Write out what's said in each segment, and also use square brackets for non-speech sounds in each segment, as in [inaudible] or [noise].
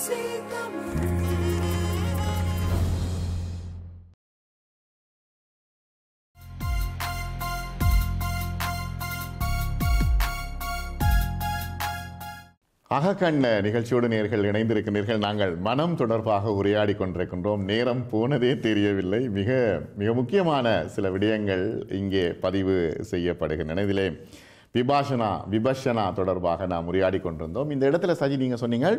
அகக்கண்ண நிகழ்ச்சியோடு நேர்கள் இணைந்திருக்கிறீர்கள் நாங்கள் மனம் தொடர்பாக உரையாடி கொண்டிருக்கின்றோம் நேரம் போனதே தெரியவில்லை மிக மிக முக்கியமான சில விடயங்கள் இங்கே பதிவு செய்யப்படுகின்றன இதிலே விபாஷனா விபஷனா தொடர்பாக நாம் உரையாடி கொண்டிருந்தோம் இந்த இடத்துல சஜி நீங்கள் சொன்னீங்கள்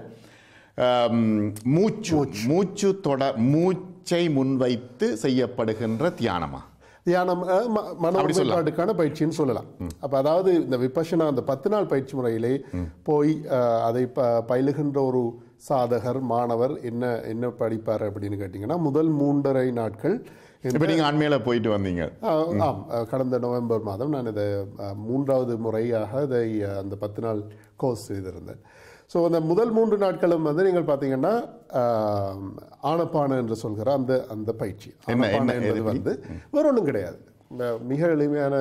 மூச்சு மூச்சு தொட மூச்சை முன்வைத்து செய்யப்படுகின்ற தியானமா தியானம் மனப்பாட்டுக்கான பயிற்சின்னு சொல்லலாம் அப்போ அதாவது இந்த விபஷனா அந்த பத்து நாள் பயிற்சி முறையிலே போய் அதை பயிலுகின்ற ஒரு சாதகர் மாணவர் என்ன என்ன படிப்பார் அப்படின்னு கேட்டீங்கன்னா முதல் மூன்றரை நாட்கள் இப்போ நீங்கள் அண்மையில் போயிட்டு வந்தீங்க ஆம் கடந்த நவம்பர் மாதம் நான் இதை மூன்றாவது முறையாக இதை அந்த பத்து நாள் கோர்ஸ் செய்திருந்தேன் ஸோ அந்த முதல் மூன்று நாட்களும் வந்து நீங்கள் பார்த்தீங்கன்னா ஆனப்பான என்று சொல்கிற அந்த அந்த பயிற்சி என்பது வந்து வேறு ஒன்றும் கிடையாது மிக எளிமையான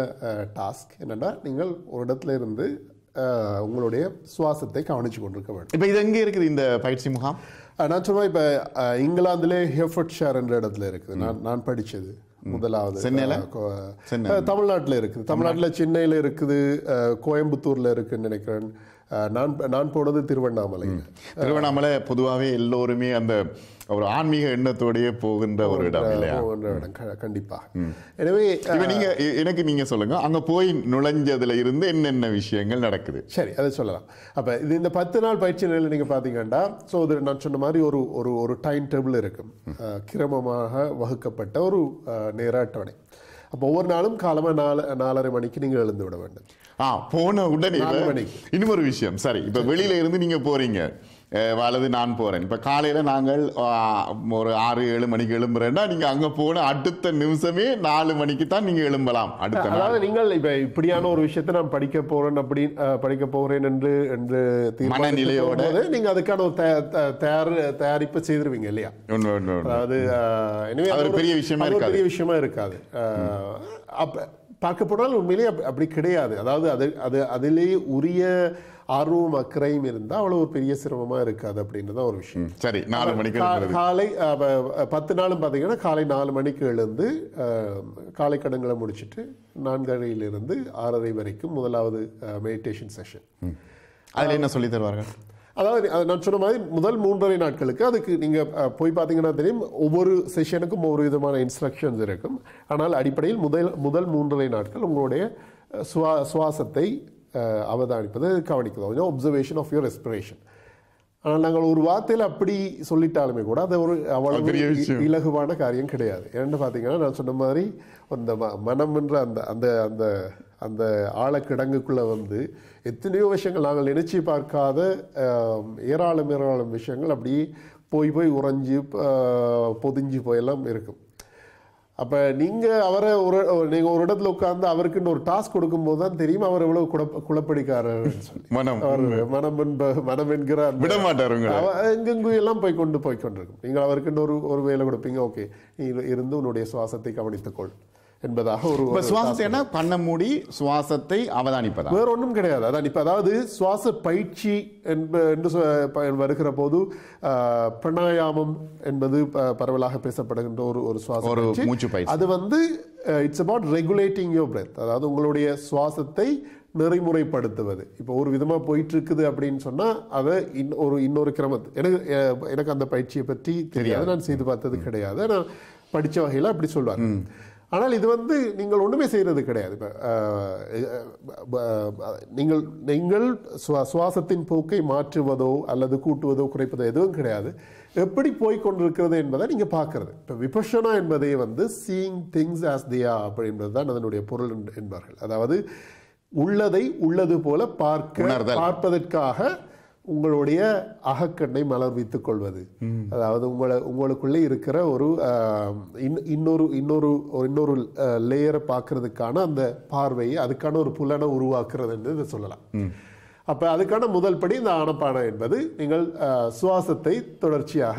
டாஸ்க் என்னென்னா நீங்கள் ஒரு இடத்துல இருந்து உங்களுடைய சுவாசத்தை கவனித்து கொண்டிருக்க வேண்டும் இப்போ இது எங்கே இருக்குது இந்த பயிற்சி முகாம் நான் சும்மா இப்போ இங்கிலாந்துலே ஹெஃபர்ட் ஷேர் என்ற இடத்துல இருக்குது நான் நான் படித்தது முதலாவது சென்னையில் தமிழ்நாட்டில் இருக்குது தமிழ்நாட்டில் சென்னையில் இருக்குது கோயம்புத்தூரில் இருக்குதுன்னு நினைக்கிறேன் நான் நான் போனது திருவண்ணாமலை திருவண்ணாமலை பொதுவாகவே எல்லோருமே அந்த ஒரு ஆன்மீக எண்ணத்தோடையே போகின்ற ஒரு இடம் இல்லையா கண்டிப்பா எனவே நீங்க எனக்கு நீங்க சொல்லுங்க அங்க போய் நுழைஞ்சதுல இருந்து என்னென்ன விஷயங்கள் நடக்குது சரி அதை சொல்லலாம் அப்ப இது இந்த பத்து நாள் பயிற்சி நிலையில நீங்க பாத்தீங்கன்னா ஸோ இது நான் சொன்ன மாதிரி ஒரு ஒரு ஒரு டைம் டேபிள் இருக்கும் கிரமமாக வகுக்கப்பட்ட ஒரு நேர அட்டவணை அப்போ ஒவ்வொரு நாளும் காலமாக நாலு நாலரை மணிக்கு நீங்கள் எழுந்து விட வேண்டும் ஆ போன உடனே மணிக்கு இன்னும் ஒரு விஷயம் சரி இப்போ வெளியில இருந்து நீங்கள் போறீங்க வலது நான் போகிறேன் இப்போ காலையில் நாங்கள் ஒரு ஆறு ஏழு மணிக்கு எழும்புறேன்னா நீங்கள் அங்கே போன அடுத்த நிமிஷமே நாலு மணிக்கு தான் நீங்கள் எழும்பலாம் அடுத்த அதாவது நீங்கள் இப்போ இப்படியான ஒரு விஷயத்தை நான் படிக்க போகிறேன் அப்படி படிக்க போகிறேன் என்று என்று மனநிலையோட நீங்கள் அதுக்கான ஒரு தயார் தயாரிப்பு செய்திருவீங்க இல்லையா அதாவது எனவே அது பெரிய விஷயமா இருக்காது பெரிய விஷயமா இருக்காது அப்போ பார்க்க போனால் உண்மையிலேயே அப்படி கிடையாது அதாவது அது அது அதிலேயே உரிய ஆர்வம் அக்கறையும் இருந்தால் அவ்வளோ ஒரு பெரிய சிரமமாக இருக்காது அப்படின்னு ஒரு விஷயம் சரி நாலு மணிக்கு காலை பத்து நாளும் பார்த்தீங்கன்னா காலை நாலு மணிக்கு எழுந்து காலை கடன்களை முடிச்சுட்டு நான்கரையிலிருந்து ஆறரை வரைக்கும் முதலாவது மெடிடேஷன் செஷன் அதில் என்ன சொல்லி தருவார்கள் அதாவது நான் சொன்ன மாதிரி முதல் மூன்றரை நாட்களுக்கு அதுக்கு நீங்கள் போய் பார்த்தீங்கன்னா தெரியும் ஒவ்வொரு செஷனுக்கும் ஒவ்வொரு விதமான இன்ஸ்ட்ரக்ஷன்ஸ் இருக்கும் ஆனால் அடிப்படையில் முதல் முதல் மூன்றரை நாட்கள் உங்களுடைய சுவா சுவாசத்தை அவதானிப்பது கவனிக்கிறது கொஞ்சம் ஒப்சர்வேஷன் ஆஃப் யுவர் ரெஸ்பிரேஷன் ஆனால் நாங்கள் ஒரு வார்த்தையில் அப்படி சொல்லிட்டாலுமே கூட அது ஒரு அவ்வளவு இலகுவான காரியம் கிடையாது என்னென்னு பார்த்தீங்கன்னா நான் சொன்ன மாதிரி அந்த மனம் என்ற அந்த அந்த அந்த அந்த ஆழக்கிடங்குக்குள்ளே வந்து எத்தனையோ விஷயங்கள் நாங்கள் நினச்சி பார்க்காத ஏராளம் ஏராளம் விஷயங்கள் அப்படியே போய் போய் உறைஞ்சி பொதிஞ்சு போயெல்லாம் இருக்கும் அப்போ நீங்கள் அவரை ஒரு நீங்கள் ஒரு இடத்துல உட்காந்து அவருக்குன்னு ஒரு டாஸ்க் கொடுக்கும்போது தான் தெரியும் அவர் எவ்வளோ குழப்ப குழப்படிக்காரர் மனம் அவர் மனம் என்ப மனம் என்கிறார் விட மாட்டாருங்க எங்கெங்கும் எல்லாம் போய் கொண்டு போய் கொண்டிருக்கும் நீங்கள் அவருக்குன்னு ஒரு ஒரு வேலை கொடுப்பீங்க ஓகே இருந்து உன்னுடைய சுவாசத்தை கவனித்துக்கொள் என்பதாக ஒரு என்ன பண்ண மூடி சுவாசத்தை அவதானிப்பதா வேற ஒன்றும் கிடையாது அதான் இப்போ அதாவது சுவாச பயிற்சி என்று வருகிற போது பிரணாயாமம் என்பது பரவலாக பேசப்படுகின்ற ஒரு ஒரு சுவாச மூச்சு பயிற்சி அது வந்து it's about regulating your breath அதாவது உங்களுடைய சுவாசத்தை நெறிமுறைப்படுத்துவது இப்போ ஒரு விதமாக போயிட்டு இருக்குது அப்படின்னு சொன்னால் அதை இன் ஒரு இன்னொரு கிரமத்து எனக்கு எனக்கு அந்த பயிற்சியை பற்றி தெரியாது நான் செய்து பார்த்தது கிடையாது நான் படித்த வகையில் அப்படி சொல்லுவாங்க ஆனால் இது வந்து நீங்கள் ஒன்றுமே செய்கிறது கிடையாது இப்போ நீங்கள் நீங்கள் சுவா சுவாசத்தின் போக்கை மாற்றுவதோ அல்லது கூட்டுவதோ குறைப்பதோ எதுவும் கிடையாது எப்படி போய் கொண்டிருக்கிறது என்பதை நீங்கள் பார்க்கறது இப்போ விபஷனா என்பதே வந்து சீயிங் திங்ஸ் ஆஸ் தியா அப்படின்றது தான் அதனுடைய பொருள் என்பார்கள் அதாவது உள்ளதை உள்ளது போல பார்க்க பார்ப்பதற்காக உங்களுடைய அகக்கண்ணை வைத்துக் கொள்வது அதாவது உங்களை உங்களுக்குள்ளே இருக்கிற ஒரு இன்னொரு இன்னொரு இன்னொரு லேயரை பார்க்கறதுக்கான அந்த பார்வையை அதுக்கான ஒரு புலனை உருவாக்குறதுன்னு சொல்லலாம் அப்போ அதுக்கான முதல் படி இந்த ஆனப்பானம் என்பது நீங்கள் சுவாசத்தை தொடர்ச்சியாக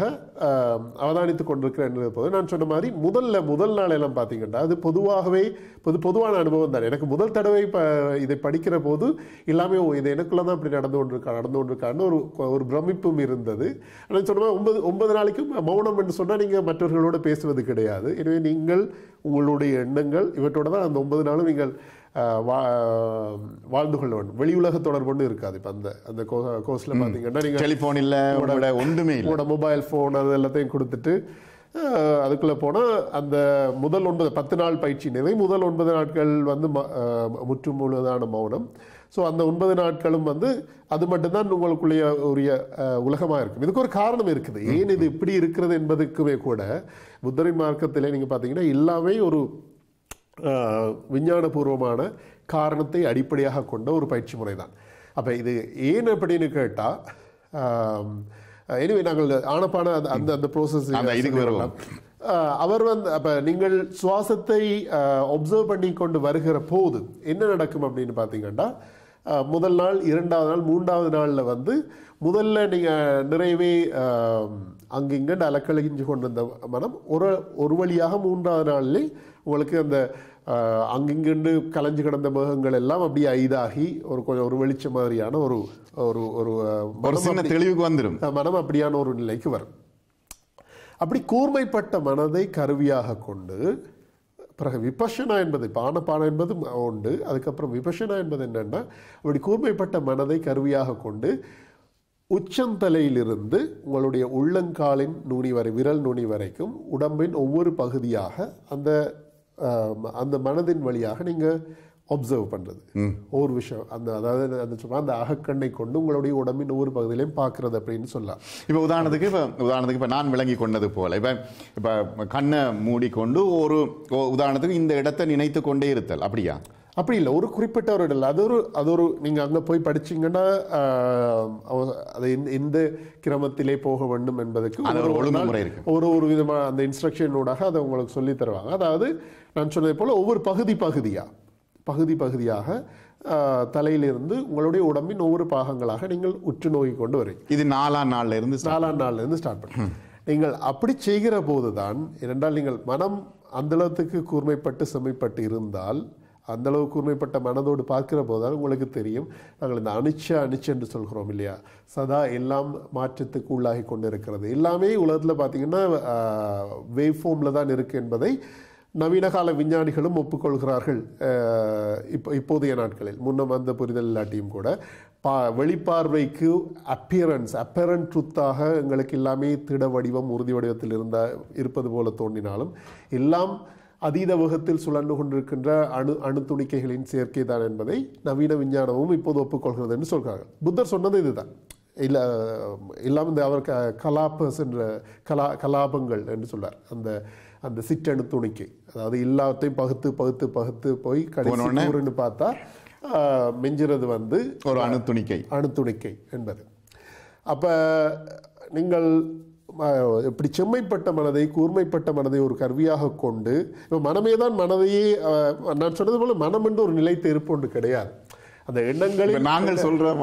அவதானித்து கொண்டிருக்கிறேன் போது நான் சொன்ன மாதிரி முதல்ல முதல் நாள் எல்லாம் பார்த்தீங்கன்னா அது பொதுவாகவே பொது பொதுவான அனுபவம் தான் எனக்கு முதல் தடவை இப்போ இதை படிக்கிற போது எல்லாமே இது எனக்குள்ளே தான் இப்படி நடந்து கொண்டிருக்கா நடந்து கொண்டிருக்கான்னு ஒரு ஒரு பிரமிப்பும் இருந்தது ஆனால் சொன்ன மாதிரி ஒன்பது ஒன்பது நாளைக்கும் மௌனம் என்று சொன்னால் நீங்கள் மற்றவர்களோடு பேசுவது கிடையாது எனவே நீங்கள் உங்களுடைய எண்ணங்கள் இவற்றோட தான் அந்த ஒன்பது நாளும் நீங்கள் வாழ்ந்து கொள்ள வேண்டும் வெளி உலக தொடர்பு ஒன்றும் இருக்காது இப்போ அந்த அந்த கோர்ஸில் பார்த்தீங்கன்னா நீங்கள் டெலிஃபோன் இல்லை உங்களோட ஒன்றுமே உங்களோட மொபைல் ஃபோன் அது எல்லாத்தையும் கொடுத்துட்டு அதுக்குள்ளே போனால் அந்த முதல் ஒன்பது பத்து நாள் பயிற்சி நிறைய முதல் ஒன்பது நாட்கள் வந்து முற்று முழுதான மௌனம் ஸோ அந்த ஒன்பது நாட்களும் வந்து அது மட்டும்தான் உங்களுக்குள்ளே உரிய உலகமாக இருக்கும் இதுக்கு ஒரு காரணம் இருக்குது ஏன் இது இப்படி இருக்கிறது என்பதுக்குமே கூட புத்தரை மார்க்கத்தில் நீங்கள் பார்த்தீங்கன்னா எல்லாமே ஒரு விஞ்ஞானபூர்வமான காரணத்தை அடிப்படையாக கொண்ட ஒரு பயிற்சி முறை தான் அப்போ இது ஏன் அப்படின்னு கேட்டால் எனிவே நாங்கள் ஆனப்பான அந்த அந்த ப்ரோசஸ் வரலாம் அவர் வந்து அப்போ நீங்கள் சுவாசத்தை ஒப்சர்வ் பண்ணி கொண்டு வருகிற போது என்ன நடக்கும் அப்படின்னு பார்த்தீங்கன்னா முதல் நாள் இரண்டாவது நாள் மூன்றாவது நாளில் வந்து முதல்ல நீங்கள் நிறையவே அங்கிங்கன்னு அலக்கழிஞ்சு கொண்டு மனம் ஒரு ஒரு வழியாக மூன்றாவது நாள்லே உங்களுக்கு அந்த அங்கிங்கண்டு கலைஞ்சு கிடந்த மேகங்கள் எல்லாம் அப்படியே ஐதாகி ஒரு கொஞ்சம் ஒரு வெளிச்ச மாதிரியான ஒரு ஒரு ஒரு சின்ன தெளிவுக்கு வந்துடும் மனம் அப்படியான ஒரு நிலைக்கு வரும் அப்படி கூர்மைப்பட்ட மனதை கருவியாக கொண்டு பிறகு விபஷனா என்பது பானப்பானம் என்பதும் உண்டு அதுக்கப்புறம் விபஷனா என்பது என்னென்னா அப்படி கூர்மைப்பட்ட மனதை கருவியாக கொண்டு உச்சந்தலையிலிருந்து உங்களுடைய உள்ளங்காலின் நுனி வரை விரல் நுனி வரைக்கும் உடம்பின் ஒவ்வொரு பகுதியாக அந்த அந்த மனதின் வழியாக நீங்கள் ஒப்சர்வ் பண்ணுறது ஒவ்வொரு விஷயம் அந்த அதாவது அந்த சும்மா அந்த அகக்கண்ணை கொண்டு உங்களுடைய உடம்பின் ஒவ்வொரு பகுதியிலையும் பார்க்குறது அப்படின்னு சொல்லலாம் இப்போ உதாரணத்துக்கு இப்போ உதாரணத்துக்கு இப்போ நான் விளங்கி கொண்டது போல் இப்போ இப்போ கண்ணை மூடிக்கொண்டு ஒரு உதாரணத்துக்கு இந்த இடத்தை நினைத்து கொண்டே இருத்தல் அப்படியா அப்படி இல்லை ஒரு குறிப்பிட்ட ஒரு இடம் அது ஒரு அது ஒரு நீங்கள் அங்கே போய் படிச்சிங்கன்னா அது இந்த இந்த கிரமத்திலே போக வேண்டும் என்பதற்கு ஒரு ஒழுங்குமுறை ஒரு ஒரு விதமான அந்த இன்ஸ்ட்ரக்ஷனோட அதை உங்களுக்கு சொல்லி தருவாங்க அதாவது நான் சொன்னது போல் ஒவ்வொரு பகுதி பகுதியாக பகுதி பகுதியாக தலையிலிருந்து உங்களுடைய உடம்பின் ஒவ்வொரு பாகங்களாக நீங்கள் உற்று நோக்கி கொண்டு வரீங்க இது நாலாம் நாளில் இருந்து நாலாம் நாளில் இருந்து ஸ்டார்ட் பண்ணும் நீங்கள் அப்படி செய்கிற போது தான் இரண்டால் நீங்கள் மனம் அந்தளவுக்கு கூர்மைப்பட்டு செம்மைப்பட்டு இருந்தால் அந்த அளவு கூர்மைப்பட்ட மனதோடு பார்க்கிற போது தான் உங்களுக்கு தெரியும் நாங்கள் இந்த அனிச்ச அனுச்ச என்று சொல்கிறோம் இல்லையா சதா எல்லாம் மாற்றத்துக்கு உள்ளாகி கொண்டு இருக்கிறது எல்லாமே உலகத்தில் பார்த்திங்கன்னா வேவ் ஃபோமில் தான் இருக்குது என்பதை நவீனகால விஞ்ஞானிகளும் ஒப்புக்கொள்கிறார்கள் இப்போ இப்போதைய நாட்களில் முன்னம் வந்த புரிதல் இல்லாட்டியும் கூட பா வெளிப்பார்வைக்கு அப்பியரன்ஸ் அப்பரன் ட்ருத்தாக எங்களுக்கு எல்லாமே திட வடிவம் உறுதி வடிவத்தில் இருந்தால் இருப்பது போல தோன்றினாலும் எல்லாம் அதீத வேகத்தில் சுழன்று கொண்டிருக்கின்ற அணு அணுத்துணிக்கைகளின் சேர்க்கை தான் என்பதை நவீன விஞ்ஞானமும் இப்போது ஒப்புக்கொள்கிறது என்று சொல்கிறார்கள் புத்தர் சொன்னது இதுதான் இல்லை இல்லாமல் இந்த அவர் க கலாப்பஸ் என்ற கலா கலாபங்கள் என்று சொல்வார் அந்த அந்த சிற்றணு துணிக்கு அதாவது எல்லாத்தையும் பகுத்து பகுத்து பகுத்து போய் கடைசி ஊருன்னு பார்த்தா மிஞ்சுறது வந்து ஒரு அணு துணிக்கை அணு துணிக்கை என்பது அப்போ நீங்கள் இப்படி செம்மைப்பட்ட மனதை கூர்மைப்பட்ட மனதை ஒரு கருவியாக கொண்டு இப்போ மனமே தான் மனதையே நான் சொன்னது போல் மனம் என்று ஒரு நிலை தெருப்பு ஒன்று கிடையாது அந்த எண்ணங்களை நாங்கள் சொல்றோம்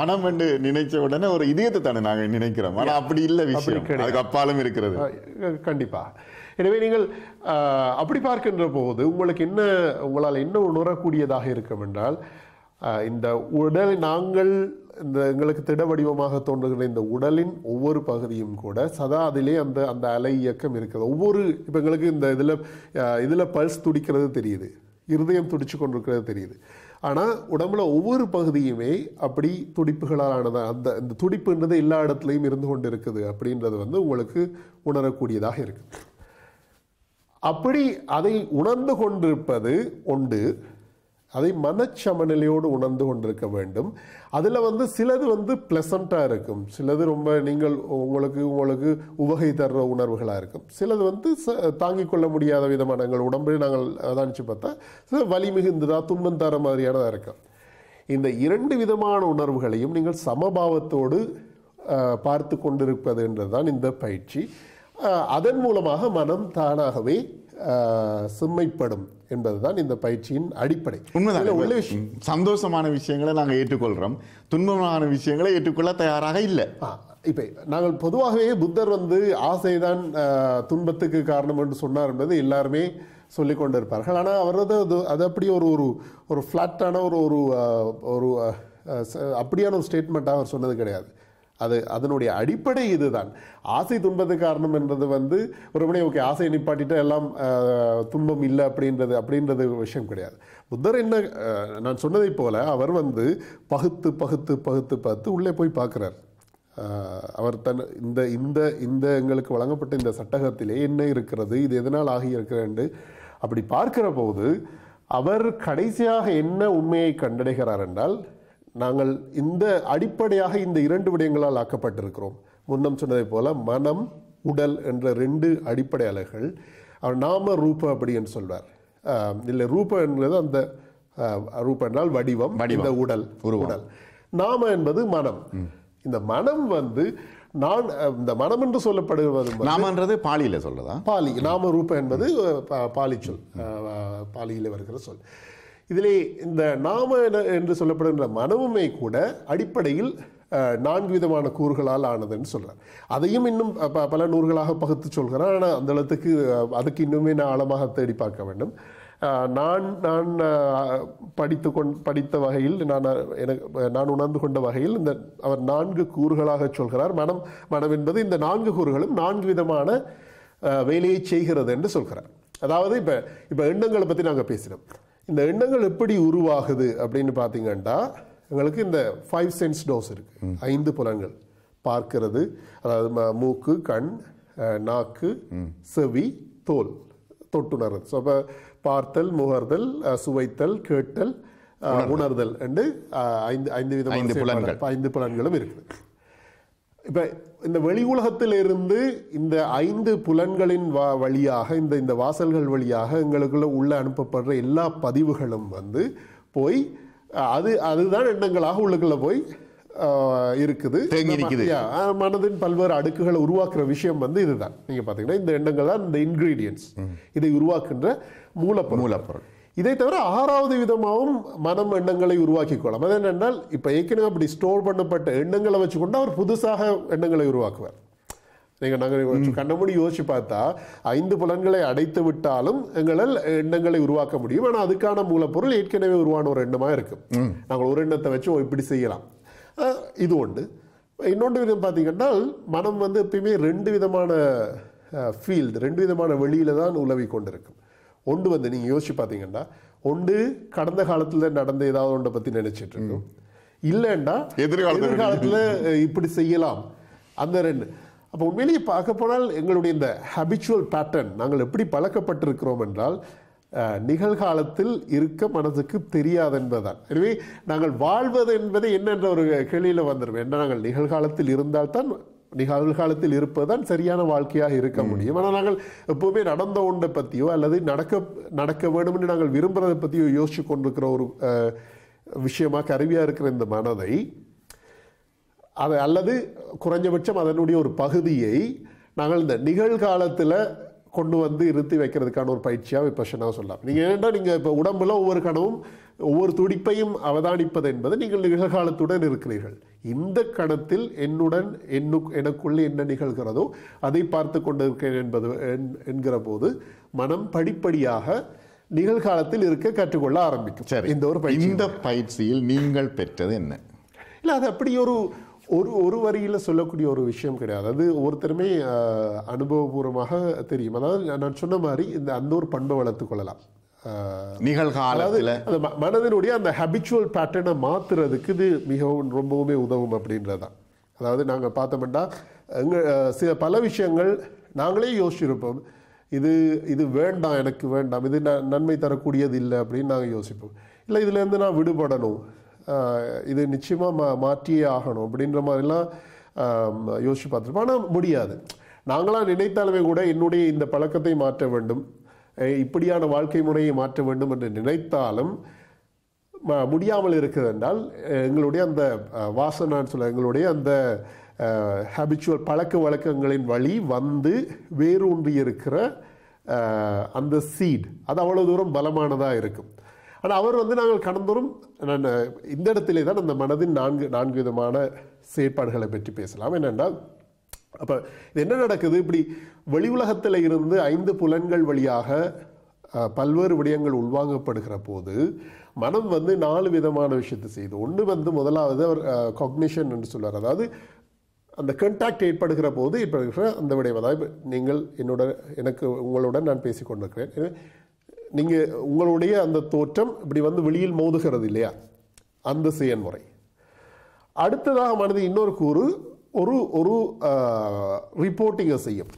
மனம் என்று நினைச்ச உடனே ஒரு இதயத்தை தானே நாங்கள் நினைக்கிறோம் ஆனால் அப்படி இல்லை விஷயம் அதுக்கு அப்பாலும் இருக்கிறது கண்டிப்பா எனவே நீங்கள் அப்படி பார்க்கின்ற போது உங்களுக்கு என்ன உங்களால் என்ன உணரக்கூடியதாக இருக்கும் என்றால் இந்த உடலை நாங்கள் இந்த எங்களுக்கு திட வடிவமாக தோன்றுகிற இந்த உடலின் ஒவ்வொரு பகுதியும் கூட சதா அதிலே அந்த அந்த அலை இயக்கம் இருக்குது ஒவ்வொரு இப்போ எங்களுக்கு இந்த இதில் இதில் பல்ஸ் துடிக்கிறது தெரியுது இருதயம் துடிச்சு கொண்டிருக்கிறது தெரியுது ஆனால் உடம்புல ஒவ்வொரு பகுதியுமே அப்படி துடிப்புகளால் ஆனதா அந்த இந்த துடிப்புன்றது எல்லா இடத்துலையும் இருந்து கொண்டு இருக்குது அப்படின்றது வந்து உங்களுக்கு உணரக்கூடியதாக இருக்குது அப்படி அதை உணர்ந்து கொண்டிருப்பது ஒன்று அதை மனச்சமநிலையோடு உணர்ந்து கொண்டிருக்க வேண்டும் அதில் வந்து சிலது வந்து ப்ளசண்ட்டாக இருக்கும் சிலது ரொம்ப நீங்கள் உங்களுக்கு உங்களுக்கு உவகை தர்ற உணர்வுகளாக இருக்கும் சிலது வந்து தாங்கிக் கொள்ள முடியாத விதமான எங்கள் உடம்பு நாங்கள் அதானிச்சு பார்த்தா சில வலி மிகுந்ததாக துன்பம் தர மாதிரியானதாக இருக்கும் இந்த இரண்டு விதமான உணர்வுகளையும் நீங்கள் சமபாவத்தோடு பார்த்து கொண்டிருப்பது தான் இந்த பயிற்சி அதன் மூலமாக மனம் தானாகவே செம்மைப்படும் என்பதுதான் இந்த பயிற்சியின் அடிப்படை உண்மைதான் சந்தோஷமான விஷயங்களை நாங்கள் ஏற்றுக்கொள்கிறோம் துன்பமான விஷயங்களை ஏற்றுக்கொள்ள தயாராக இல்லை இப்போ நாங்கள் பொதுவாகவே புத்தர் வந்து ஆசைதான் துன்பத்துக்கு காரணம் என்று சொன்னார் என்பது எல்லாருமே சொல்லி கொண்டிருப்பார்கள் ஆனால் அவரது அது அது அப்படி ஒரு ஒரு ஒரு ஃப்ளாட்டான ஒரு ஒரு ஒரு அப்படியான ஒரு ஸ்டேட்மெண்ட்டாக அவர் சொன்னது கிடையாது அது அதனுடைய அடிப்படை இதுதான் ஆசை துன்பத்துக்கு காரணம் என்பது வந்து ஒருபடி ஓகே ஆசையை நிப்பாட்டிட்டு எல்லாம் துன்பம் இல்லை அப்படின்றது அப்படின்றது விஷயம் கிடையாது புத்தர் என்ன நான் சொன்னதைப் போல அவர் வந்து பகுத்து பகுத்து பகுத்து பார்த்து உள்ளே போய் பார்க்குறார் அவர் தன் இந்த இந்த இந்த எங்களுக்கு வழங்கப்பட்ட இந்த சட்டகத்திலே என்ன இருக்கிறது இது எதனால் ஆகியிருக்கிறேன் அப்படி பார்க்கிற போது அவர் கடைசியாக என்ன உண்மையை கண்டடைகிறார் என்றால் நாங்கள் இந்த அடிப்படையாக இந்த இரண்டு விடயங்களால் ஆக்கப்பட்டிருக்கிறோம் முன்னம் சொன்னதை போல மனம் உடல் என்ற ரெண்டு அடிப்படை அலைகள் அவர் நாம ரூப அப்படின்னு சொல்வார் இல்லை ரூபம் என்பது அந்த ரூபம் என்றால் வடிவம் இந்த உடல் உடல் நாம என்பது மனம் இந்த மனம் வந்து நான் இந்த மனம் என்று சொல்லப்படுவது நாமன்றது பாலியில சொல்றதா பாலி நாம ரூபம் என்பது பாலிச்சொல் பாலியில் வருகிற சொல் இதிலே இந்த நாம என்று சொல்லப்படுகின்ற மனமுமே கூட அடிப்படையில் நான்கு விதமான கூறுகளால் ஆனதுன்னு சொல்கிறார் அதையும் இன்னும் ப பல நூறுகளாக பகுத்து சொல்கிறார் ஆனால் அந்த அளத்துக்கு அதுக்கு இன்னுமே நான் ஆழமாக தேடி பார்க்க வேண்டும் நான் நான் படித்து கொண் படித்த வகையில் நான் எனக்கு நான் உணர்ந்து கொண்ட வகையில் இந்த அவர் நான்கு கூறுகளாக சொல்கிறார் மனம் மனம் என்பது இந்த நான்கு கூறுகளும் நான்கு விதமான வேலையை செய்கிறது என்று சொல்கிறார் அதாவது இப்போ இப்போ எண்ணங்களை பற்றி நாங்கள் பேசினோம் இந்த எண்ணங்கள் எப்படி உருவாகுது அப்படின்னு பார்த்தீங்கன்னா எங்களுக்கு இந்த ஃபைவ் சென்ஸ் டோஸ் இருக்கு ஐந்து புலன்கள் பார்க்கிறது அதாவது மூக்கு கண் நாக்கு செவி தோல் தொட்டுணர்றது ஸோ அப்போ பார்த்தல் முகர்தல் சுவைத்தல் கேட்டல் உணர்தல் என்று ஐந்து ஐந்து விதமான ஐந்து புலன்களும் இருக்குது இப்போ இந்த வெளி உலகத்திலிருந்து இந்த ஐந்து புலன்களின் வா வழியாக இந்த இந்த வாசல்கள் வழியாக எங்களுக்குள்ள உள்ளே அனுப்பப்படுற எல்லா பதிவுகளும் வந்து போய் அது அதுதான் எண்ணங்களாக உள்ளுக்குள்ளே போய் இருக்குது மனதின் பல்வேறு அடுக்குகளை உருவாக்குற விஷயம் வந்து இதுதான் நீங்கள் பார்த்தீங்கன்னா இந்த எண்ணங்கள் தான் இந்த இன்கிரீடியன்ஸ் இதை உருவாக்குன்ற மூலப்பொருள் மூலப்பொருள் இதை தவிர ஆறாவது விதமாகவும் மனம் எண்ணங்களை உருவாக்கி கொள்ளலாம் அது என்னென்னால் இப்போ ஏற்கனவே அப்படி ஸ்டோர் பண்ணப்பட்ட எண்ணங்களை வச்சு கொண்டு அவர் புதுசாக எண்ணங்களை உருவாக்குவார் நீங்கள் நாங்கள் கண்ணமூடி யோசிச்சு பார்த்தா ஐந்து புலன்களை அடைத்து விட்டாலும் எங்களால் எண்ணங்களை உருவாக்க முடியும் ஆனால் அதுக்கான மூலப்பொருள் ஏற்கனவே உருவான ஒரு எண்ணமாக இருக்கும் நாங்கள் ஒரு எண்ணத்தை வச்சு இப்படி செய்யலாம் இது ஒன்று இன்னொன்று விதம் பார்த்தீங்கன்னா மனம் வந்து எப்பயுமே ரெண்டு விதமான ஃபீல்டு ரெண்டு விதமான வெளியில் தான் உலவி கொண்டிருக்கும் ஒன்று வந்து நீங்கள் யோசிச்சு பார்த்தீங்கன்னா ஒன்று கடந்த காலத்தில் நடந்த ஏதாவது ஒன்றை பற்றி நினைச்சிட்டு இருக்கோம் இல்லைன்னா எதிர்காலத்தில் இப்படி செய்யலாம் அந்த ரெண்டு அப்போ உண்மையிலேயே பார்க்க போனால் எங்களுடைய இந்த ஹேபிச்சுவல் பேட்டர்ன் நாங்கள் எப்படி பழக்கப்பட்டிருக்கிறோம் என்றால் நிகழ்காலத்தில் இருக்க மனதுக்கு தெரியாது என்பதுதான் எனவே நாங்கள் வாழ்வது என்பதை என்னென்ற ஒரு கேள்வியில் வந்துடுவோம் என்ன நாங்கள் நிகழ்காலத்தில் இருந்தால்தான் நிகழ்காலத்தில் இருப்பதுதான் சரியான வாழ்க்கையாக இருக்க முடியும் ஆனால் நாங்கள் எப்போவுமே நடந்த ஒன்றை பற்றியோ அல்லது நடக்க நடக்க வேண்டும்னு நாங்கள் விரும்புகிறத பற்றியோ யோசிச்சு கொண்டிருக்கிற ஒரு விஷயமாக கருவியாக இருக்கிற இந்த மனதை அது அல்லது குறைஞ்சபட்சம் அதனுடைய ஒரு பகுதியை நாங்கள் இந்த நிகழ்காலத்தில் கொண்டு வந்து இருத்தி வைக்கிறதுக்கான ஒரு பயிற்சியாக விபஷனாக சொல்லலாம் நீங்கள் ஏன்னா நீங்கள் இப்போ உடம்புல ஒவ்வொரு கனவும் ஒவ்வொரு துடிப்பையும் அவதானிப்பது என்பது நீங்கள் நிகழ்காலத்துடன் இருக்கிறீர்கள் இந்த கணத்தில் என்னுடன் என்னு எனக்குள்ளே என்ன நிகழ்கிறதோ அதை பார்த்து கொண்டிருக்கிறேன் என்பது என்கிற போது மனம் படிப்படியாக நிகழ்காலத்தில் இருக்க கற்றுக்கொள்ள ஆரம்பிக்கும் சரி இந்த ஒரு இந்த பயிற்சியில் நீங்கள் பெற்றது என்ன இல்லை அது அப்படி ஒரு ஒரு ஒரு வரியில் சொல்லக்கூடிய ஒரு விஷயம் கிடையாது அது ஒருத்தருமே அனுபவபூர்வமாக தெரியும் அதாவது நான் சொன்ன மாதிரி இந்த அந்த ஒரு பண்பை வளர்த்து கொள்ளலாம் நிகழ்காலத்தில் அந்த மனதினுடைய அந்த ஹேபிச்சுவல் பேட்டர்னை மாற்றுறதுக்கு இது மிகவும் ரொம்பவுமே உதவும் அப்படின்றதான் அதாவது நாங்கள் பார்த்தோம்னா எங்கள் சில பல விஷயங்கள் நாங்களே யோசிச்சிருப்போம் இது இது வேண்டாம் எனக்கு வேண்டாம் இது ந நன்மை தரக்கூடியது இல்லை அப்படின்னு நாங்கள் யோசிப்போம் இல்லை இதுலேருந்து நான் விடுபடணும் இது நிச்சயமாக மா மாற்றியே ஆகணும் அப்படின்ற மாதிரிலாம் யோசிச்சு பார்த்துருப்போம் ஆனால் முடியாது நாங்களாம் நினைத்தாலுமே கூட என்னுடைய இந்த பழக்கத்தை மாற்ற வேண்டும் இப்படியான வாழ்க்கை முறையை மாற்ற வேண்டும் என்று நினைத்தாலும் முடியாமல் இருக்குது என்றால் எங்களுடைய அந்த வாசனான்னு சொல்ல எங்களுடைய அந்த ஹேபிச்சுவல் பழக்க வழக்கங்களின் வழி வந்து வேரூன்றி இருக்கிற அந்த சீட் அது அவ்வளோ தூரம் பலமானதாக இருக்கும் ஆனால் அவர் வந்து நாங்கள் கடந்தோறும் நான் இந்த இடத்திலே தான் அந்த மனதின் நான்கு நான்கு விதமான செயற்பாடுகளை பற்றி பேசலாம் என்னென்றால் அப்போ என்ன நடக்குது இப்படி வெளி உலகத்தில் இருந்து ஐந்து புலன்கள் வழியாக பல்வேறு விடயங்கள் உள்வாங்கப்படுகிற போது மனம் வந்து நாலு விதமான விஷயத்தை செய்யுது ஒன்று வந்து முதலாவது அவர் காக்னிஷன் என்று சொல்வார் அதாவது அந்த கண்டாக்ட் ஏற்படுகிற போது ஏற்படுகிற அந்த விடயம் அதாவது நீங்கள் என்னோட எனக்கு உங்களுடன் நான் பேசி கொண்டிருக்கிறேன் நீங்கள் உங்களுடைய அந்த தோற்றம் இப்படி வந்து வெளியில் மோதுகிறது இல்லையா அந்த செயல்முறை அடுத்ததாக மனது இன்னொரு கூறு ஒரு ஒரு ரிப்போர்ட்டிங்கை செய்யும்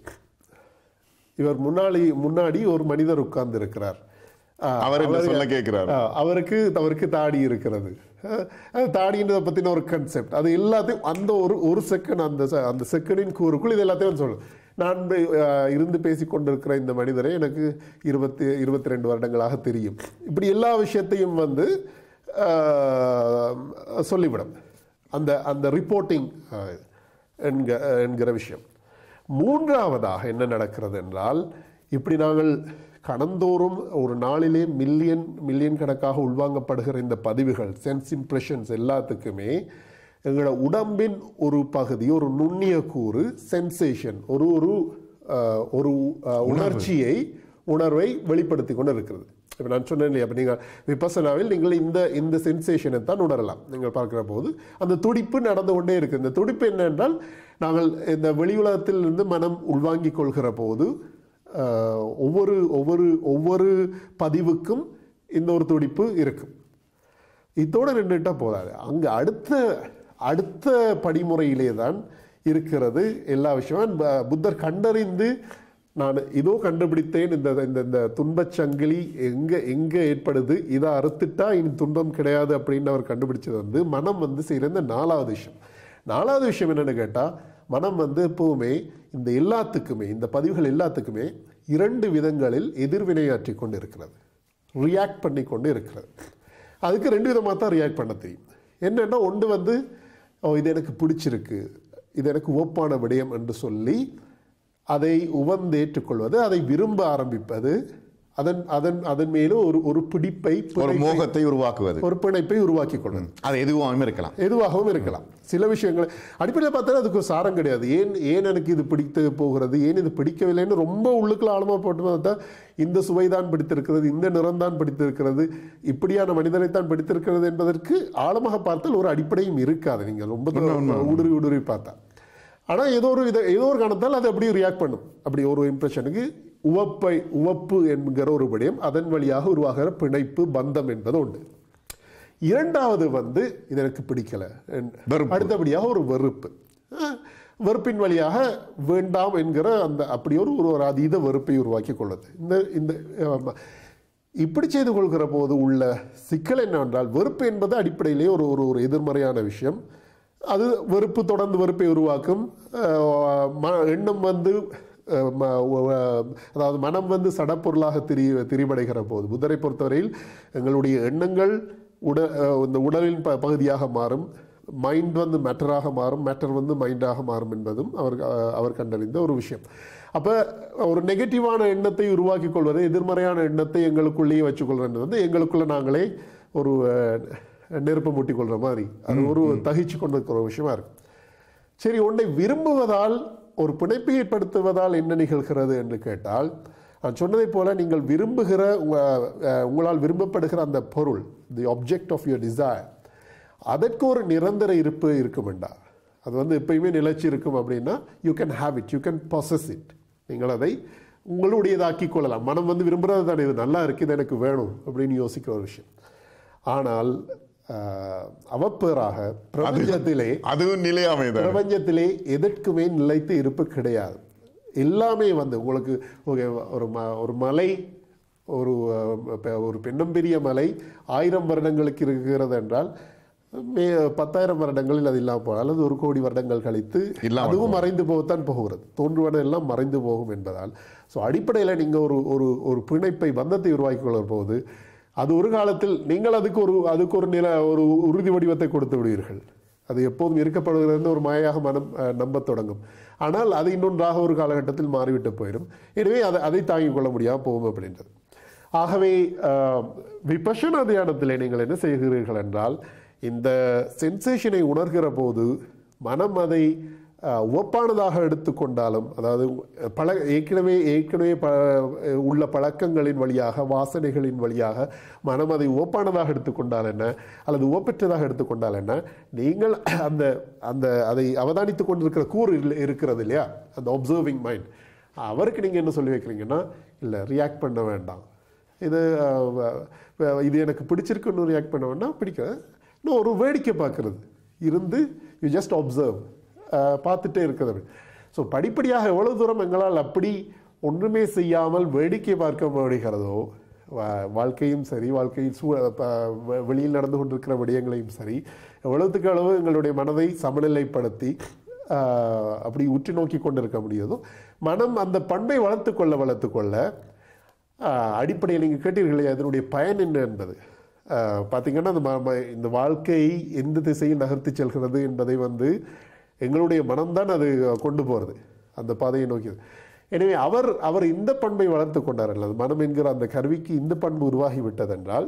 இவர் முன்னாடி முன்னாடி ஒரு மனிதர் உட்கார்ந்து இருக்கிறார் அவர் என்ன சொல்ல கேட்கிறார் அவருக்கு அவருக்கு தாடி இருக்கிறது தாடின்றதை பற்றின ஒரு கன்செப்ட் அது எல்லாத்தையும் அந்த ஒரு ஒரு செகண்ட் அந்த அந்த செகண்டின் கூறுக்குள் இது எல்லாத்தையும் சொல்லு நான் இருந்து பேசி கொண்டிருக்கிற இந்த மனிதரை எனக்கு இருபத்தி இருபத்தி ரெண்டு வருடங்களாக தெரியும் இப்படி எல்லா விஷயத்தையும் வந்து சொல்லிவிடும் அந்த அந்த ரிப்போர்ட்டிங் என்கிற என்கிற விஷயம் மூன்றாவதாக என்ன நடக்கிறது என்றால் இப்படி நாங்கள் கடந்தோறும் ஒரு நாளிலே மில்லியன் மில்லியன் கணக்காக உள்வாங்கப்படுகிற இந்த பதிவுகள் சென்ஸ் இம்ப்ரெஷன்ஸ் எல்லாத்துக்குமே எங்களோட உடம்பின் ஒரு பகுதி ஒரு நுண்ணிய கூறு சென்சேஷன் ஒரு ஒரு ஒரு உணர்ச்சியை உணர்வை வெளிப்படுத்தி கொண்டு இருக்கிறது இப்போ நான் சொன்னேன் இல்லையா இப்போ நீங்கள் விபசனாவில் நீங்கள் இந்த இந்த சென்சேஷனை தான் உணரலாம் நீங்கள் பார்க்குற போது அந்த துடிப்பு நடந்து கொண்டே இருக்குது இந்த துடிப்பு என்னென்றால் நாங்கள் இந்த வெளி உலகத்திலிருந்து மனம் உள்வாங்கிக் கொள்கிற போது ஒவ்வொரு ஒவ்வொரு ஒவ்வொரு பதிவுக்கும் இந்த ஒரு துடிப்பு இருக்கும் இதோடு நின்றுட்டால் போதாது அங்கே அடுத்த அடுத்த படிமுறையிலே தான் இருக்கிறது எல்லா விஷயமும் புத்தர் கண்டறிந்து நான் இதோ கண்டுபிடித்தேன் இந்த இந்த இந்த துன்பச் சங்கிலி எங்கே எங்கே ஏற்படுது இதை அறுத்துட்டா இனி துன்பம் கிடையாது அப்படின்னு அவர் கண்டுபிடிச்சது வந்து மனம் வந்து சேர்ந்த நாலாவது விஷயம் நாலாவது விஷயம் என்னென்னு கேட்டால் மனம் வந்து எப்பவுமே இந்த எல்லாத்துக்குமே இந்த பதிவுகள் எல்லாத்துக்குமே இரண்டு விதங்களில் எதிர்வினையாற்றி கொண்டு இருக்கிறது ரியாக்ட் பண்ணி கொண்டு இருக்கிறது அதுக்கு ரெண்டு விதமாக தான் ரியாக்ட் பண்ண தெரியும் என்னென்னா ஒன்று வந்து இது எனக்கு பிடிச்சிருக்கு இது எனக்கு ஓப்பான விடயம் என்று சொல்லி அதை உவந்தேற்றுக்கொள்வது அதை விரும்ப ஆரம்பிப்பது அதன் அதன் அதன் மேலும் ஒரு ஒரு பிடிப்பை ஒரு மோகத்தை உருவாக்குவது ஒரு பிணைப்பை உருவாக்கி கொள்வது அது எதுவாகவும் இருக்கலாம் எதுவாகவும் இருக்கலாம் சில விஷயங்கள் அடிப்படையில் பார்த்தா அதுக்கு ஒரு சாரம் கிடையாது ஏன் ஏன் எனக்கு இது பிடித்து போகிறது ஏன் இது பிடிக்கவில்லைன்னு ரொம்ப உள்ளுக்குள்ள ஆழமாக போட்டு பார்த்தா இந்த சுவை தான் பிடித்திருக்கிறது இந்த நிறம் தான் பிடித்திருக்கிறது இப்படியான மனிதனைத்தான் பிடித்திருக்கிறது என்பதற்கு ஆழமாக பார்த்தால் ஒரு அடிப்படையும் இருக்காது நீங்கள் ரொம்ப ஊடுருவி ஊடுருவி பார்த்தா ஆனால் ஏதோ ஒரு இதை ஏதோ ஒரு காரணத்தால் அது அப்படியே ரியாக்ட் பண்ணும் அப்படி ஒரு இம்ப்ரெஷனுக்கு உவப்பை உவப்பு என்கிற ஒரு விடயம் அதன் வழியாக உருவாகிற பிணைப்பு பந்தம் என்பது உண்டு இரண்டாவது வந்து இது எனக்கு பிடிக்கலை அடுத்தபடியாக ஒரு வெறுப்பு வெறுப்பின் வழியாக வேண்டாம் என்கிற அந்த அப்படி ஒரு ஒரு அதீத வெறுப்பை உருவாக்கி கொள்ளுது இந்த இந்த இப்படி செய்து கொள்கிற போது உள்ள சிக்கல் என்னவென்றால் வெறுப்பு என்பது அடிப்படையிலேயே ஒரு ஒரு எதிர்மறையான விஷயம் அது வெறுப்பு தொடர்ந்து வெறுப்பை உருவாக்கும் எண்ணம் வந்து அதாவது மனம் வந்து சடப்பொருளாக திரி திரிபடைகிற போது புதரை பொறுத்தவரையில் எங்களுடைய எண்ணங்கள் உட இந்த உடலின் ப பகுதியாக மாறும் மைண்ட் வந்து மேட்டராக மாறும் மேட்டர் வந்து மைண்டாக மாறும் என்பதும் அவர் அவர் கண்டறிந்த ஒரு விஷயம் அப்போ ஒரு நெகட்டிவான எண்ணத்தை உருவாக்கி கொள்வது எதிர்மறையான எண்ணத்தை எங்களுக்குள்ளேயே வச்சுக்கொள்வது வந்து எங்களுக்குள்ளே நாங்களே ஒரு நெருப்பு மூட்டி கொள்கிற மாதிரி அது ஒரு தகிச்சு கொண்டு ஒரு விஷயமா இருக்கு சரி உன்னை விரும்புவதால் ஒரு பிணைப்பைப்படுத்துவதால் என்ன நிகழ்கிறது என்று கேட்டால் நான் சொன்னதை போல நீங்கள் விரும்புகிற உங்களால் விரும்பப்படுகிற அந்த பொருள் the object of your desire அதற்கு ஒரு நிரந்தர இருப்பு இருக்கும் வேண்டா அது வந்து எப்பயுமே நிலச்சி இருக்கும் அப்படின்னா you can have it you can process it நீங்கள் அதை உங்களுடையதாக்கி கொள்ளலாம் மனம் வந்து விரும்புகிறது தானே இது நல்லா இருக்குது எனக்கு வேணும் அப்படின்னு யோசிக்கிற ஒரு விஷயம் ஆனால் அவப்பேறாக பிரபஞ்சத்திலே அதுவும் அமைந்த பிரபஞ்சத்திலே எதற்குமே நிலைத்து இருப்பு கிடையாது எல்லாமே வந்து உங்களுக்கு ஒரு ம ஒரு மலை ஒரு ஒரு பெரிய மலை ஆயிரம் வருடங்களுக்கு இருக்கிறது என்றால் மே பத்தாயிரம் வருடங்களில் அது இல்லாமல் போகும் அல்லது ஒரு கோடி வருடங்கள் கழித்து அதுவும் மறைந்து போகத்தான் போகிறது தோன்றுவது எல்லாம் மறைந்து போகும் என்பதால் ஸோ அடிப்படையில் நீங்கள் ஒரு ஒரு ஒரு பிணைப்பை பந்தத்தை உருவாக்கி கொள்ளும் போது அது ஒரு காலத்தில் நீங்கள் அதுக்கு ஒரு அதுக்கு ஒரு நில ஒரு உறுதி வடிவத்தை கொடுத்து விடுவீர்கள் அது எப்போதும் இருக்கப்படுகிறது ஒரு மாயாக மனம் நம்ப தொடங்கும் ஆனால் அது இன்னொன்றாக ஒரு காலகட்டத்தில் மாறிவிட்டு போயிடும் எனவே அதை அதை தாங்கிக் கொள்ள முடியாமல் போகும் அப்படின்றது ஆகவே விபஷன தியானத்தில் நீங்கள் என்ன செய்கிறீர்கள் என்றால் இந்த சென்சேஷனை உணர்கிற போது மனம் அதை ஒப்பானதாக எடுத்துக்கொண்டாலும் அதாவது பழ ஏற்கனவே ஏற்கனவே ப உள்ள பழக்கங்களின் வழியாக வாசனைகளின் வழியாக மனம் அதை ஒப்பானதாக எடுத்துக்கொண்டால் என்ன அல்லது ஒப்பற்றதாக எடுத்துக்கொண்டால் என்ன நீங்கள் அந்த அந்த அதை அவதானித்து கொண்டிருக்கிற கூறு இருக்கிறது இல்லையா அந்த ஒப்சர்விங் மைண்ட் அவருக்கு நீங்கள் என்ன சொல்லி வைக்கிறீங்கன்னா இல்லை ரியாக்ட் பண்ண வேண்டாம் இது இது எனக்கு பிடிச்சிருக்குன்னு ரியாக்ட் பண்ண வேண்டாம் பிடிக்காது இன்னும் ஒரு வேடிக்கை பார்க்குறது இருந்து யூ ஜஸ்ட் அப்சர்வ் பார்த்துட்டே இருக்கிறது ஸோ படிப்படியாக எவ்வளோ தூரம் எங்களால் அப்படி ஒன்றுமே செய்யாமல் வேடிக்கை பார்க்க முடிகிறதோ வாழ்க்கையும் சரி வாழ்க்கையில் சூ வெளியில் நடந்து கொண்டிருக்கிற விடயங்களையும் சரி எவ்வளோத்துக்கு அளவு எங்களுடைய மனதை சமநிலைப்படுத்தி அப்படி உற்று நோக்கி கொண்டிருக்க முடியுதோ மனம் அந்த பண்பை வளர்த்துக்கொள்ள வளர்த்துக்கொள்ள அடிப்படையில் நீங்கள் கேட்டீர்களே அதனுடைய பயன் என்ன என்பது பார்த்திங்கன்னா இந்த வாழ்க்கையை எந்த திசையில் நகர்த்தி செல்கிறது என்பதை வந்து எங்களுடைய மனம்தான் அது கொண்டு போகிறது அந்த பாதையை நோக்கி எனவே அவர் அவர் இந்த பண்பை வளர்த்து கொண்டார் அல்லது மனம் என்கிற அந்த கருவிக்கு இந்த பண்பு உருவாகி விட்டதென்றால்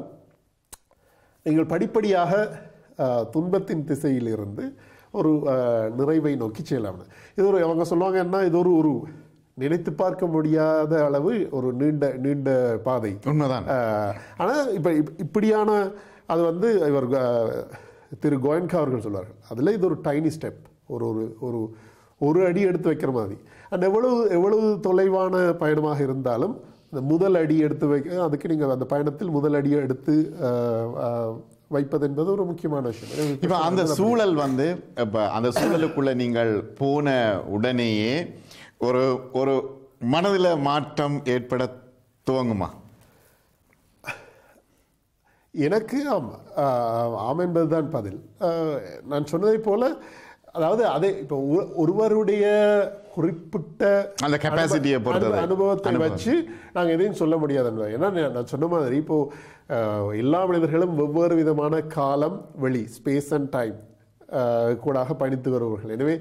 நீங்கள் படிப்படியாக துன்பத்தின் திசையிலிருந்து ஒரு நிறைவை நோக்கி செய்யலாம் இது ஒரு அவங்க சொல்லுவாங்க என்ன இது ஒரு ஒரு நினைத்து பார்க்க முடியாத அளவு ஒரு நீண்ட நீண்ட பாதை உண்மைதான் ஆனால் இப்போ இப்படியான அது வந்து இவர் திரு கோயன்கா அவர்கள் சொல்வார்கள் அதில் இது ஒரு டைனி ஸ்டெப் ஒரு ஒரு ஒரு ஒரு அடி எடுத்து வைக்கிற மாதிரி அண்ட் எவ்வளவு எவ்வளவு தொலைவான பயணமாக இருந்தாலும் இந்த முதல் அடி எடுத்து வைக்க அதுக்கு நீங்கள் அந்த பயணத்தில் முதல் அடியை எடுத்து வைப்பது என்பது ஒரு முக்கியமான விஷயம் இப்போ அந்த சூழல் வந்து இப்போ அந்த சூழலுக்குள்ளே நீங்கள் போன உடனேயே ஒரு ஒரு மனதில் மாற்றம் ஏற்பட துவங்குமா எனக்கு ஆமாம் ஆம் என்பதுதான் பதில் நான் சொன்னதை போல் அதாவது அதே இப்போ ஒருவருடைய குறிப்பிட்ட அந்த கெப்பாசிட்டியை பொறுத்த அனுபவத்தை வச்சு நாங்கள் எதையும் சொல்ல முடியாது ஏன்னா நான் சொன்ன மாதிரி இப்போது எல்லா மனிதர்களும் வெவ்வேறு விதமான காலம் வெளி ஸ்பேஸ் அண்ட் டைம் கூடாக பயணித்து வருபவர்கள் எனவே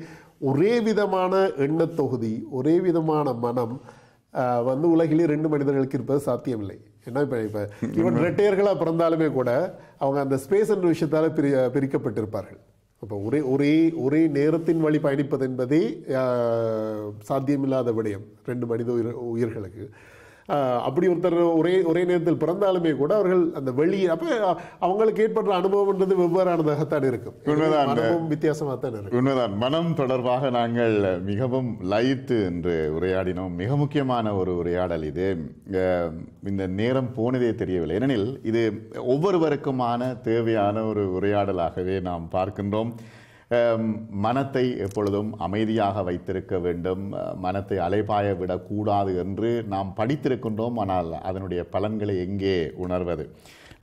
ஒரே விதமான தொகுதி ஒரே விதமான மனம் வந்து உலகிலே ரெண்டு மனிதர்களுக்கு இருப்பது சாத்தியமில்லை என்ன இப்போ இப்போ இவன் [laughs] ரெட்டையர்களாக பிறந்தாலுமே கூட அவங்க அந்த ஸ்பேஸ் என்ற விஷயத்தால் பிரி பிரிக்கப்பட்டிருப்பார்கள் இப்போ ஒரே ஒரே ஒரே நேரத்தின் வழி பயணிப்பது என்பதே சாத்தியமில்லாத விடயம் ரெண்டு மனித உயிர் உயிர்களுக்கு அப்படி ஒருத்தர் ஒரே ஒரே நேரத்தில் பிறந்தாலுமே கூட அவர்கள் அந்த வெளியே அப்போ அவங்களுக்கு ஏற்படுற அனுபவம்ன்றது வெவ்வேறானதாகத்தான் இருக்கும் உண்மைதான் அனுபவம் தான் இருக்கும் உண்மைதான் மனம் தொடர்பாக நாங்கள் மிகவும் லயித்து என்று உரையாடினோம் மிக முக்கியமான ஒரு உரையாடல் இது இந்த நேரம் போனதே தெரியவில்லை ஏனெனில் இது ஒவ்வொருவருக்குமான தேவையான ஒரு உரையாடலாகவே நாம் பார்க்கின்றோம் மனத்தை எப்பொழுதும் அமைதியாக வைத்திருக்க வேண்டும் மனத்தை அலைபாய விடக்கூடாது என்று நாம் படித்திருக்கின்றோம் ஆனால் அதனுடைய பலன்களை எங்கே உணர்வது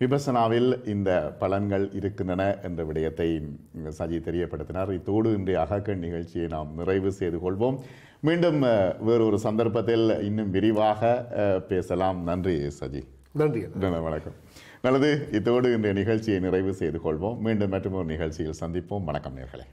விபசனாவில் இந்த பலன்கள் இருக்கின்றன என்ற விடயத்தை சஜி தெரியப்படுத்தினார் இத்தோடு இன்றைய அகக்கண் நிகழ்ச்சியை நாம் நிறைவு செய்து கொள்வோம் மீண்டும் வேறு ஒரு சந்தர்ப்பத்தில் இன்னும் விரிவாக பேசலாம் நன்றி சஜி நன்றி வணக்கம் நல்லது இதோடு இந்த நிகழ்ச்சியை நிறைவு செய்து கொள்வோம் மீண்டும் மற்றும் ஒரு நிகழ்ச்சியில் சந்திப்போம் வணக்கம் நேர்களை